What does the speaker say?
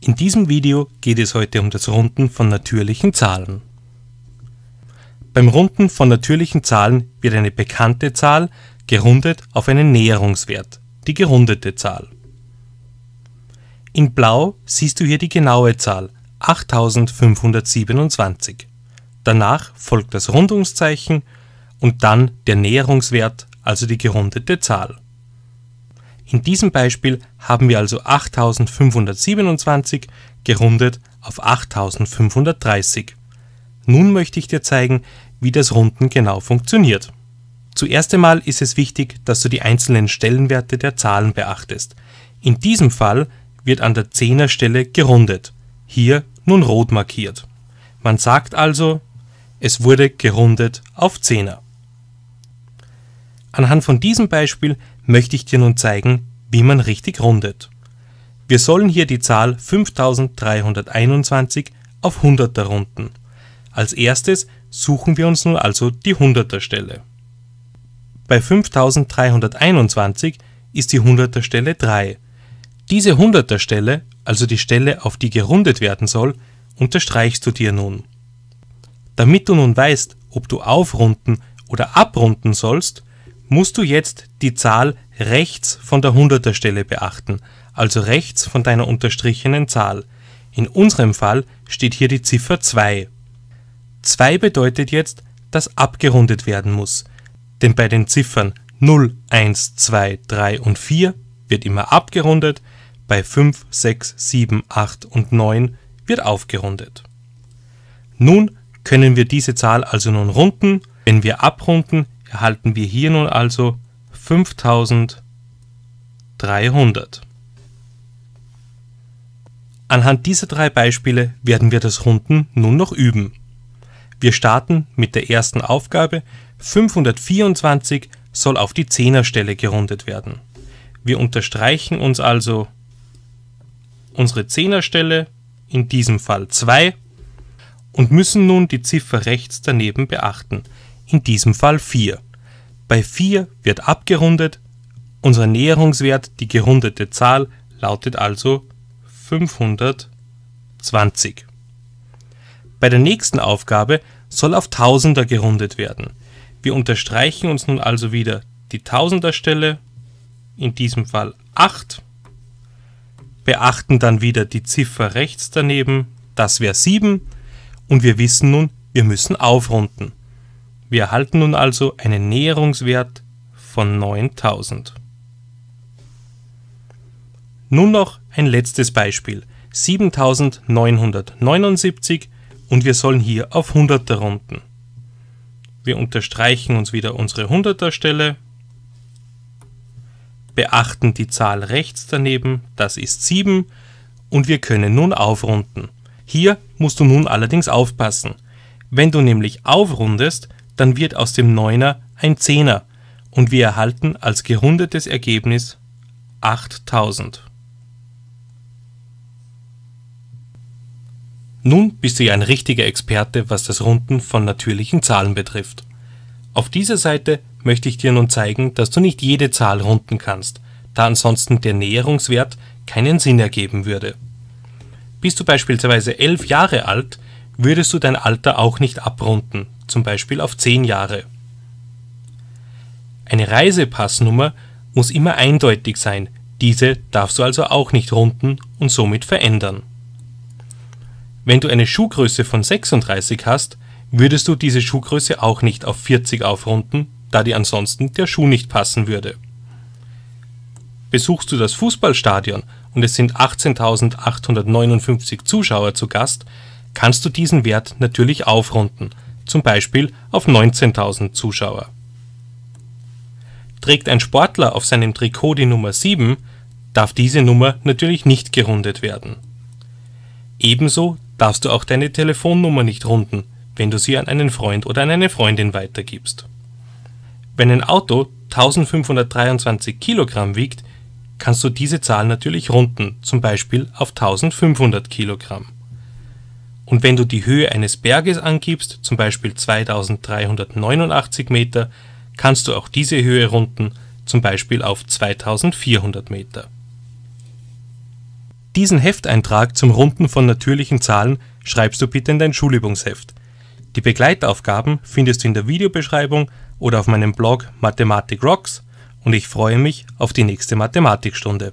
In diesem Video geht es heute um das Runden von natürlichen Zahlen. Beim Runden von natürlichen Zahlen wird eine bekannte Zahl gerundet auf einen Näherungswert, die gerundete Zahl. In blau siehst du hier die genaue Zahl 8527. Danach folgt das Rundungszeichen und dann der Näherungswert, also die gerundete Zahl. In diesem Beispiel haben wir also 8527 gerundet auf 8530. Nun möchte ich dir zeigen, wie das Runden genau funktioniert. Zuerst einmal ist es wichtig, dass du die einzelnen Stellenwerte der Zahlen beachtest. In diesem Fall wird an der 10er Stelle gerundet, hier nun rot markiert. Man sagt also, es wurde gerundet auf 10er. Anhand von diesem Beispiel möchte ich dir nun zeigen, wie man richtig rundet. Wir sollen hier die Zahl 5321 auf Hunderter runden. Als erstes suchen wir uns nun also die 100 Stelle. Bei 5321 ist die 100 Stelle 3. Diese 100 Stelle, also die Stelle, auf die gerundet werden soll, unterstreichst du dir nun. Damit du nun weißt, ob du aufrunden oder abrunden sollst, musst du jetzt die Zahl rechts von der Hunderterstelle beachten, also rechts von deiner unterstrichenen Zahl. In unserem Fall steht hier die Ziffer 2. 2 bedeutet jetzt, dass abgerundet werden muss, denn bei den Ziffern 0, 1, 2, 3 und 4 wird immer abgerundet, bei 5, 6, 7, 8 und 9 wird aufgerundet. Nun können wir diese Zahl also nun runden. Wenn wir abrunden, erhalten wir hier nun also 5300. Anhand dieser drei Beispiele werden wir das Runden nun noch üben. Wir starten mit der ersten Aufgabe, 524 soll auf die Zehnerstelle gerundet werden. Wir unterstreichen uns also unsere Zehnerstelle, in diesem Fall 2, und müssen nun die Ziffer rechts daneben beachten in diesem Fall 4. Bei 4 wird abgerundet, unser Näherungswert, die gerundete Zahl, lautet also 520. Bei der nächsten Aufgabe soll auf Tausender gerundet werden. Wir unterstreichen uns nun also wieder die Tausenderstelle, in diesem Fall 8, beachten dann wieder die Ziffer rechts daneben, das wäre 7, und wir wissen nun, wir müssen aufrunden. Wir erhalten nun also einen Näherungswert von 9000. Nun noch ein letztes Beispiel, 7979 und wir sollen hier auf 100er runden. Wir unterstreichen uns wieder unsere 100er Stelle, beachten die Zahl rechts daneben, das ist 7 und wir können nun aufrunden. Hier musst du nun allerdings aufpassen. Wenn du nämlich aufrundest, dann wird aus dem Neuner ein Zehner und wir erhalten als gerundetes Ergebnis 8000. Nun bist du ja ein richtiger Experte, was das Runden von natürlichen Zahlen betrifft. Auf dieser Seite möchte ich dir nun zeigen, dass du nicht jede Zahl runden kannst, da ansonsten der Näherungswert keinen Sinn ergeben würde. Bist du beispielsweise elf Jahre alt, würdest du dein Alter auch nicht abrunden, zum Beispiel auf 10 Jahre. Eine Reisepassnummer muss immer eindeutig sein, diese darfst du also auch nicht runden und somit verändern. Wenn du eine Schuhgröße von 36 hast, würdest du diese Schuhgröße auch nicht auf 40 aufrunden, da dir ansonsten der Schuh nicht passen würde. Besuchst du das Fußballstadion und es sind 18.859 Zuschauer zu Gast, kannst du diesen Wert natürlich aufrunden, zum Beispiel auf 19.000 Zuschauer. Trägt ein Sportler auf seinem Trikot die Nummer 7, darf diese Nummer natürlich nicht gerundet werden. Ebenso darfst du auch deine Telefonnummer nicht runden, wenn du sie an einen Freund oder an eine Freundin weitergibst. Wenn ein Auto 1523 Kilogramm wiegt, kannst du diese Zahl natürlich runden, zum Beispiel auf 1500 Kilogramm. Und wenn du die Höhe eines Berges angibst, zum Beispiel 2389 Meter, kannst du auch diese Höhe runden, zum Beispiel auf 2400 Meter. Diesen Hefteintrag zum Runden von natürlichen Zahlen schreibst du bitte in dein Schulübungsheft. Die Begleitaufgaben findest du in der Videobeschreibung oder auf meinem Blog Mathematik Rocks und ich freue mich auf die nächste Mathematikstunde.